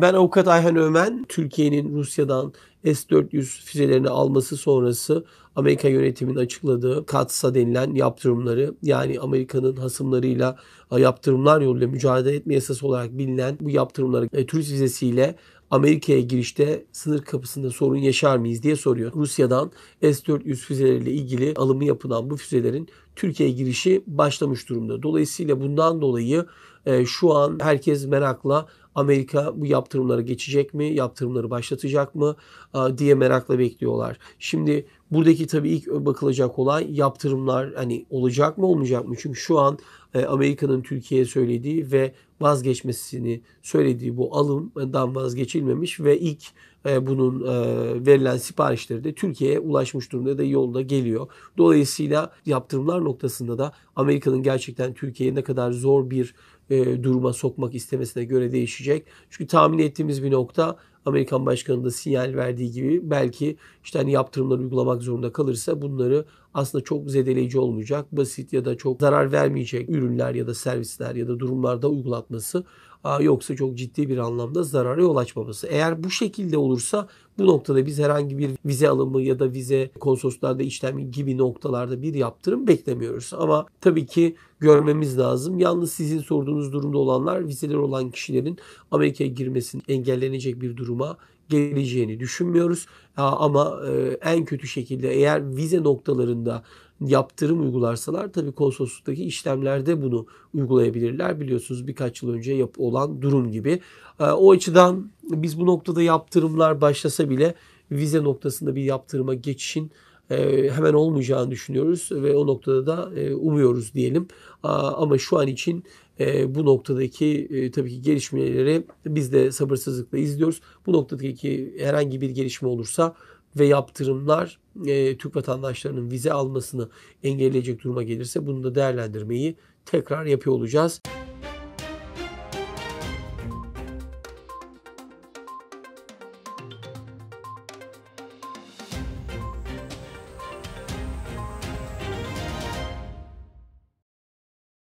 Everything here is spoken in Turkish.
Ben avukat Ayhan Ömen, Türkiye'nin Rusya'dan S-400 füzelerini alması sonrası Amerika yönetiminin açıkladığı katsa denilen yaptırımları yani Amerika'nın hasımlarıyla e, yaptırımlar yoluyla mücadele etme yasası olarak bilinen bu yaptırımları e, turist vizesiyle Amerika'ya girişte sınır kapısında sorun yaşar mıyız diye soruyor. Rusya'dan S-400 füzeleriyle ilgili alımı yapılan bu füzelerin Türkiye girişi başlamış durumda. Dolayısıyla bundan dolayı e, şu an herkes merakla Amerika bu yaptırımları geçecek mi, yaptırımları başlatacak mı e, diye merakla bekliyorlar. Şimdi buradaki tabii ilk bakılacak olay yaptırımlar hani olacak mı olmayacak mı? Çünkü şu an e, Amerika'nın Türkiye'ye söylediği ve vazgeçmesini söylediği bu alımdan vazgeçilmemiş ve ilk e, bunun e, verilen siparişleri de Türkiye'ye ulaşmış durumda da yolda geliyor. Dolayısıyla yaptırımlar noktasında da Amerika'nın gerçekten Türkiye'ye ne kadar zor bir e, duruma sokmak istemesine göre değişecek. Çünkü tahmin ettiğimiz bir nokta Amerikan Başkanı da sinyal verdiği gibi belki işte hani yaptırımları uygulamak zorunda kalırsa bunları aslında çok zedeleyici olmayacak, basit ya da çok zarar vermeyecek ürünler ya da servisler ya da durumlarda uygulatması yoksa çok ciddi bir anlamda zarara yol açmaması. Eğer bu şekilde olursa bu noktada biz herhangi bir vize alımı ya da vize konsoloslarda işlem gibi noktalarda bir yaptırım beklemiyoruz. Ama tabii ki görmemiz lazım. Yalnız sizin sorduğunuz durumda olanlar vizeleri olan kişilerin Amerika'ya girmesinin engellenecek bir duruma geleceğini düşünmüyoruz. Ama e, en kötü şekilde eğer vize noktalarında yaptırım uygularsalar tabii konsolosluktaki işlemlerde bunu uygulayabilirler. Biliyorsunuz birkaç yıl önce yap olan durum gibi. O açıdan biz bu noktada yaptırımlar başlasa bile vize noktasında bir yaptırıma geçişin ee, hemen olmayacağını düşünüyoruz ve o noktada da e, umuyoruz diyelim. Ama şu an için e, bu noktadaki e, tabii ki gelişmeleri biz de sabırsızlıkla izliyoruz. Bu noktadaki herhangi bir gelişme olursa ve yaptırımlar Türk vatandaşlarının vize almasını engelleyecek duruma gelirse bunu da değerlendirmeyi tekrar yapıyor olacağız.